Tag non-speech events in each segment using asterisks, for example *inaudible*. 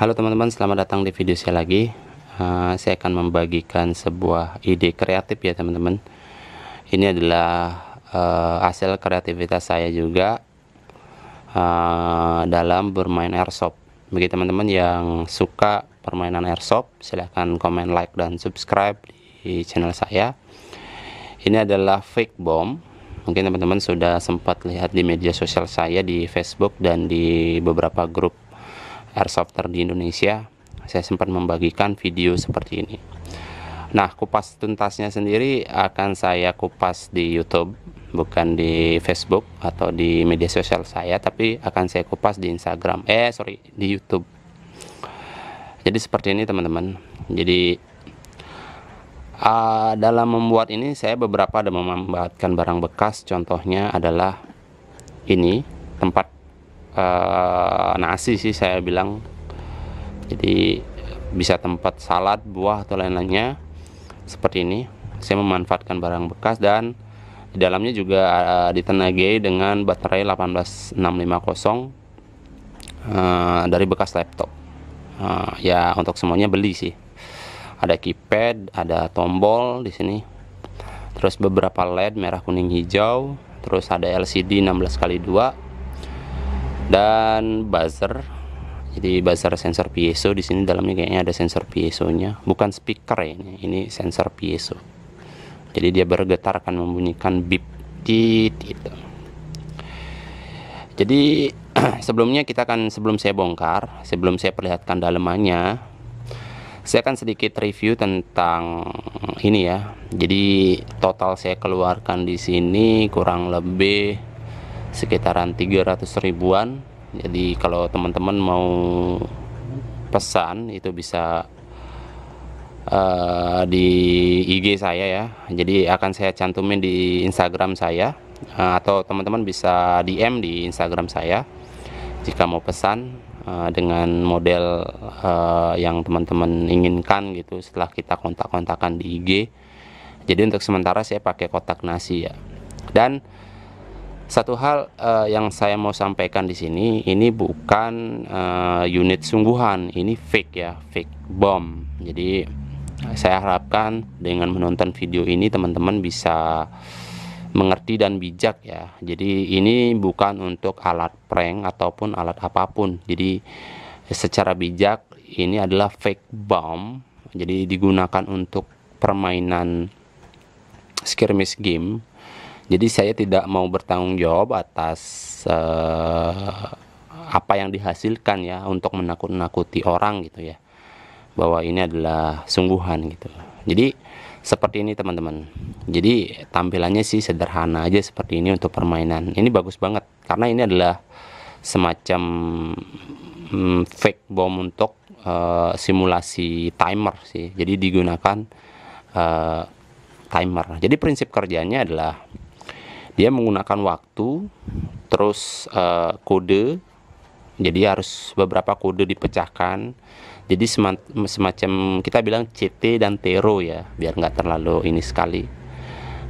Halo teman-teman, selamat datang di video saya lagi. Uh, saya akan membagikan sebuah ide kreatif ya teman-teman. Ini adalah uh, hasil kreativitas saya juga uh, dalam bermain airsoft. Bagi teman-teman yang suka permainan airsoft, silahkan komen, like, dan subscribe di channel saya. Ini adalah fake bomb. Mungkin teman-teman sudah sempat lihat di media sosial saya di Facebook dan di beberapa grup airsofter di Indonesia saya sempat membagikan video seperti ini nah kupas tuntasnya sendiri akan saya kupas di YouTube bukan di Facebook atau di media sosial saya tapi akan saya kupas di Instagram eh sorry di YouTube jadi seperti ini teman-teman jadi uh, dalam membuat ini saya beberapa ada memanfaatkan barang bekas contohnya adalah ini tempat uh, nasi sih saya bilang jadi bisa tempat salad buah atau lain-lainnya seperti ini saya memanfaatkan barang bekas dan di dalamnya juga uh, eh, ditenagai dengan baterai 18650 uh, eh, dari bekas laptop uh, ya untuk semuanya beli sih ada keypad ada tombol di sini terus beberapa LED merah kuning hijau terus ada LCD 16 kali 2 dan buzzer jadi buzzer sensor piezo di sini dalamnya kayaknya ada sensor piezonya bukan speaker ya ini ini sensor piezo jadi dia bergetar akan membunyikan beep tit itu jadi *clears throat* sebelumnya kita akan sebelum saya bongkar sebelum saya perlihatkan dalemannya saya akan sedikit review tentang ini ya jadi total saya keluarkan di sini kurang lebih sekitaran 300 ribuan jadi kalau teman-teman mau pesan itu bisa uh, di IG saya ya jadi akan saya cantumin di Instagram saya uh, atau teman-teman bisa DM di Instagram saya jika mau pesan uh, dengan model uh, yang teman-teman inginkan gitu setelah kita kontak-kontakan di IG jadi untuk sementara saya pakai kotak nasi ya dan satu hal uh, yang saya mau sampaikan di sini, ini bukan uh, unit sungguhan, ini fake ya, fake bom. Jadi saya harapkan dengan menonton video ini teman-teman bisa mengerti dan bijak ya. Jadi ini bukan untuk alat prank ataupun alat apapun. Jadi secara bijak ini adalah fake bomb. Jadi digunakan untuk permainan skirmish game jadi saya tidak mau bertanggung jawab atas uh, apa yang dihasilkan ya untuk menakut-nakuti orang gitu ya. Bahwa ini adalah sungguhan gitu. Jadi seperti ini teman-teman. Jadi tampilannya sih sederhana aja seperti ini untuk permainan. Ini bagus banget karena ini adalah semacam mm, fake bom untuk uh, simulasi timer sih. Jadi digunakan uh, timer. Jadi prinsip kerjanya adalah dia menggunakan waktu terus uh, kode jadi harus beberapa kode dipecahkan jadi semacam kita bilang CT dan Tero ya biar nggak terlalu ini sekali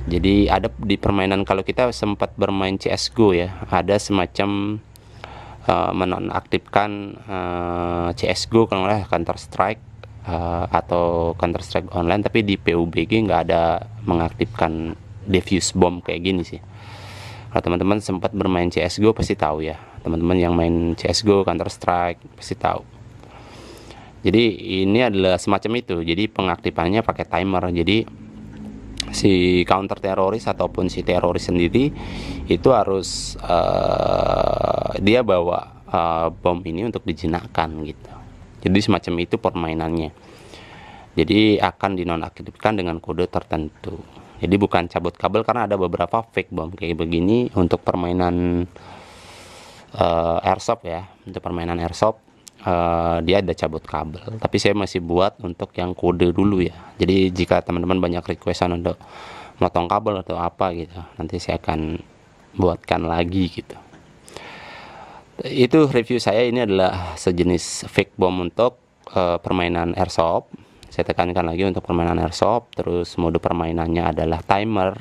jadi ada di permainan kalau kita sempat bermain CSGO ya ada semacam uh, menonaktifkan uh, eh, CSGO kalau nggak Counter Strike uh, atau Counter Strike online tapi di PUBG nggak ada mengaktifkan defuse bomb kayak gini sih kalau teman-teman sempat bermain CSGO pasti tahu ya teman-teman yang main CSGO Counter Strike pasti tahu jadi ini adalah semacam itu jadi pengaktifannya pakai timer jadi si counter teroris ataupun si teroris sendiri itu harus uh, dia bawa uh, bom ini untuk dijinakkan gitu jadi semacam itu permainannya jadi akan dinonaktifkan dengan kode tertentu jadi bukan cabut kabel karena ada beberapa fake bomb kayak begini untuk permainan uh, airsoft ya untuk permainan airsoft uh, dia ada cabut kabel tapi saya masih buat untuk yang kode dulu ya jadi jika teman-teman banyak requestan untuk motong kabel atau apa gitu nanti saya akan buatkan lagi gitu itu review saya ini adalah sejenis fake bomb untuk uh, permainan airsoft saya tekankan lagi untuk permainan airsoft terus mode permainannya adalah timer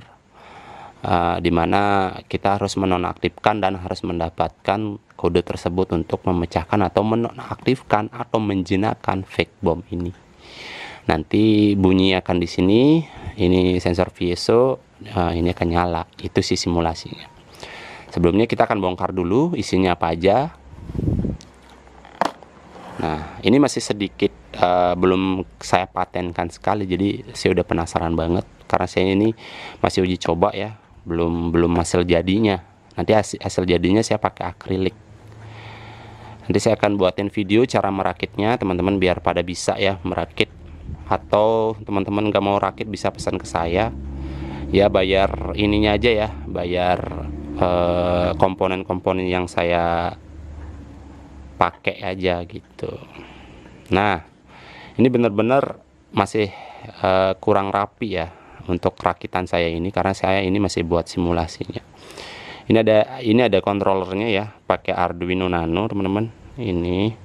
uh, eh, dimana kita harus menonaktifkan dan harus mendapatkan kode tersebut untuk memecahkan atau menonaktifkan atau menjinakkan fake bomb ini nanti bunyi akan di sini ini sensor VSO uh, eh, ini akan nyala itu sih simulasinya sebelumnya kita akan bongkar dulu isinya apa aja nah ini masih sedikit Eh, belum saya patenkan sekali jadi saya udah penasaran banget karena saya ini masih uji coba ya belum belum hasil jadinya nanti hasil, hasil jadinya saya pakai akrilik nanti saya akan buatin video cara merakitnya teman-teman biar pada bisa ya merakit atau teman-teman gak mau rakit bisa pesan ke saya ya bayar ininya aja ya bayar eh, komponen-komponen eh, yang saya pakai aja gitu nah ini benar-benar masih uh, kurang rapi ya untuk rakitan saya ini karena saya ini masih buat simulasinya ini ada ini ada kontrolernya ya pakai Arduino Nano teman-teman ini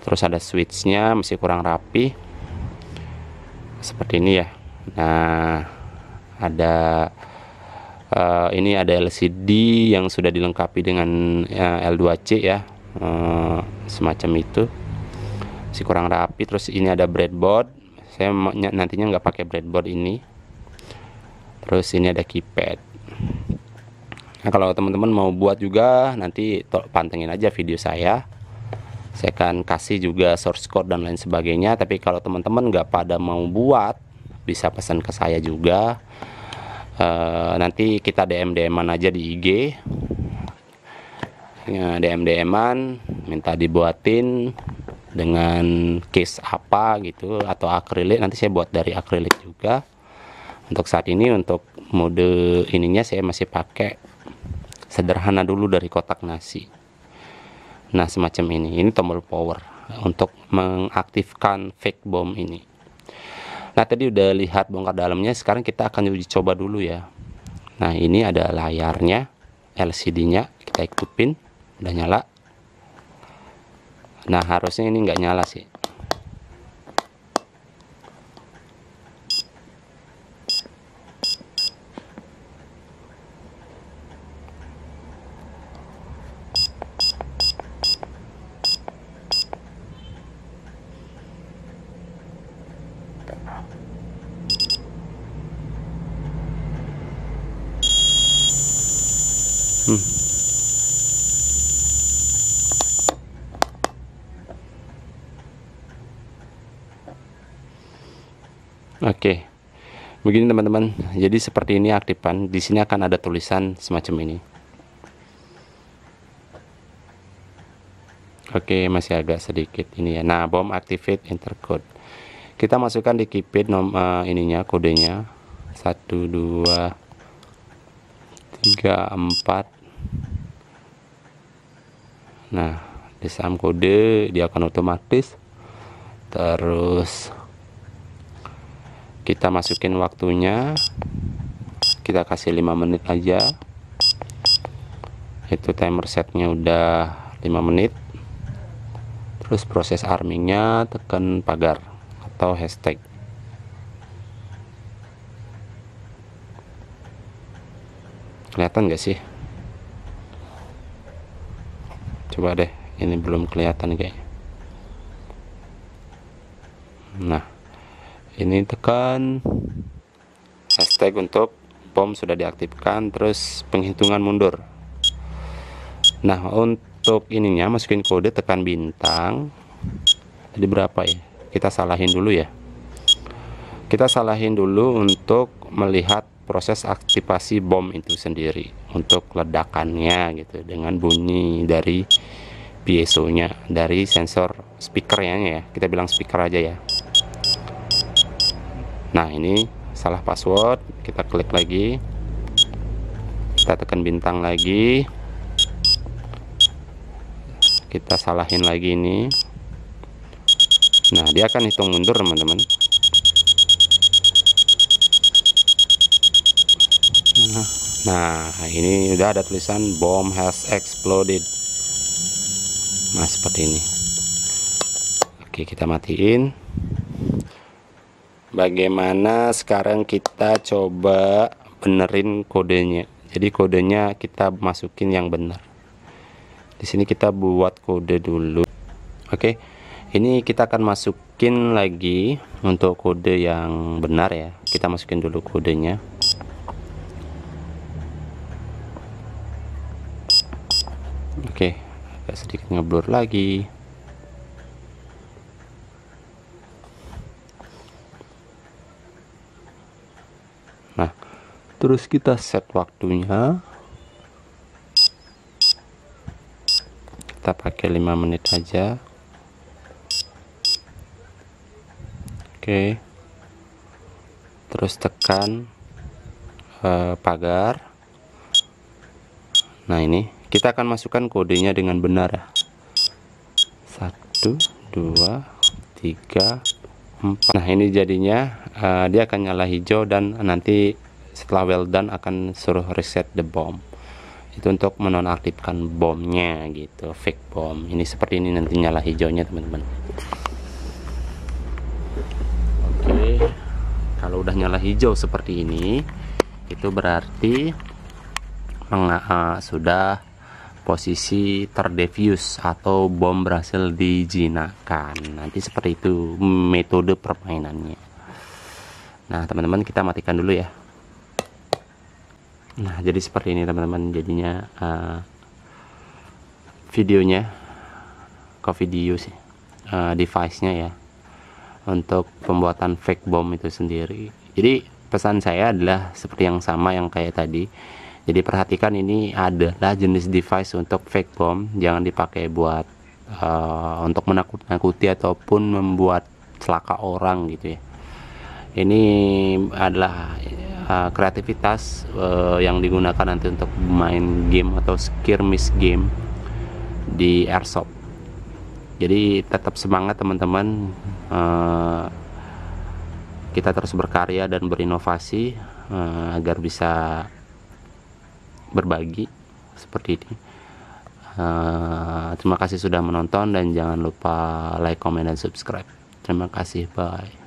terus ada switchnya masih kurang rapi seperti ini ya nah ada uh, ini ada LCD yang sudah dilengkapi dengan uh, eh, L2C ya uh, semacam itu masih kurang rapi terus ini ada breadboard saya nantinya nggak pakai breadboard ini terus ini ada keypad nah kalau teman-teman mau buat juga nanti pantengin aja video saya saya akan kasih juga source code dan lain sebagainya tapi kalau teman-teman nggak pada mau buat bisa pesan ke saya juga uh, nanti kita DM dm aja di IG ya, DM DM-an minta dibuatin dengan case apa gitu atau akrilik nanti saya buat dari akrilik juga untuk saat ini untuk mode ininya saya masih pakai sederhana dulu dari kotak nasi nah semacam ini ini tombol power untuk mengaktifkan fake bomb ini nah tadi udah lihat bongkar dalamnya sekarang kita akan uji coba dulu ya nah ini ada layarnya LCD nya kita pin udah nyala nah harusnya ini nggak nyala sih Oke. Begini teman-teman. Jadi seperti ini aktifan. Di sini akan ada tulisan semacam ini. Oke, masih agak sedikit ini ya. Nah, bom activate intercode. Kita masukkan di keypad nom uh, ininya kodenya. 1 2 3 4 Nah, disam kode dia akan otomatis terus kita masukin waktunya kita kasih 5 menit aja itu timer setnya udah 5 menit terus proses armingnya tekan pagar atau hashtag kelihatan gak sih coba deh ini belum kelihatan kayaknya nah ini tekan hashtag untuk bom sudah diaktifkan terus penghitungan mundur nah untuk ininya masukin kode tekan bintang Jadi berapa ya kita salahin dulu ya kita salahin dulu untuk melihat proses aktivasi bom itu sendiri untuk ledakannya gitu dengan bunyi dari piezonya dari sensor speakernya ya kita bilang speaker aja ya nah ini salah password kita klik lagi kita tekan bintang lagi kita salahin lagi ini nah dia akan hitung mundur teman-teman nah ini udah ada tulisan bomb has exploded nah seperti ini oke kita matiin bagaimana sekarang kita coba benerin kodenya jadi kodenya kita masukin yang benar di sini kita buat kode dulu oke okay. ini kita akan masukin lagi untuk kode yang benar ya kita masukin dulu kodenya oke okay. agak sedikit ngeblur lagi terus kita set waktunya kita pakai 5 menit aja oke terus tekan eh, pagar nah ini kita akan masukkan kodenya dengan benar ya 1 2 3 4 nah ini jadinya uh, dia akan nyala hijau dan nanti setelah well done akan suruh reset the bomb itu untuk menonaktifkan bomnya gitu fake bomb ini seperti ini nanti nyala hijaunya teman-teman oke kalau udah nyala hijau seperti ini itu berarti uh, sudah posisi terdefuse atau bom berhasil dijinakan nanti seperti itu metode permainannya nah teman-teman kita matikan dulu ya nah jadi seperti ini teman-teman jadinya uh, videonya coffee di use uh, device-nya ya untuk pembuatan fake bom itu sendiri jadi pesan saya adalah seperti yang sama yang kayak tadi jadi perhatikan ini adalah jenis device untuk fake bom, jangan dipakai buat uh, untuk menakut-nakuti ataupun membuat celaka orang gitu ya. Ini adalah Ah, kreativitas uh, yang digunakan nanti untuk main game atau skirmish game di airsoft. Jadi tetap semangat teman-teman. Uh, kita terus berkarya dan berinovasi uh, agar bisa berbagi seperti ini. Uh, terima kasih sudah menonton dan jangan lupa like, comment, dan subscribe. Terima kasih, bye.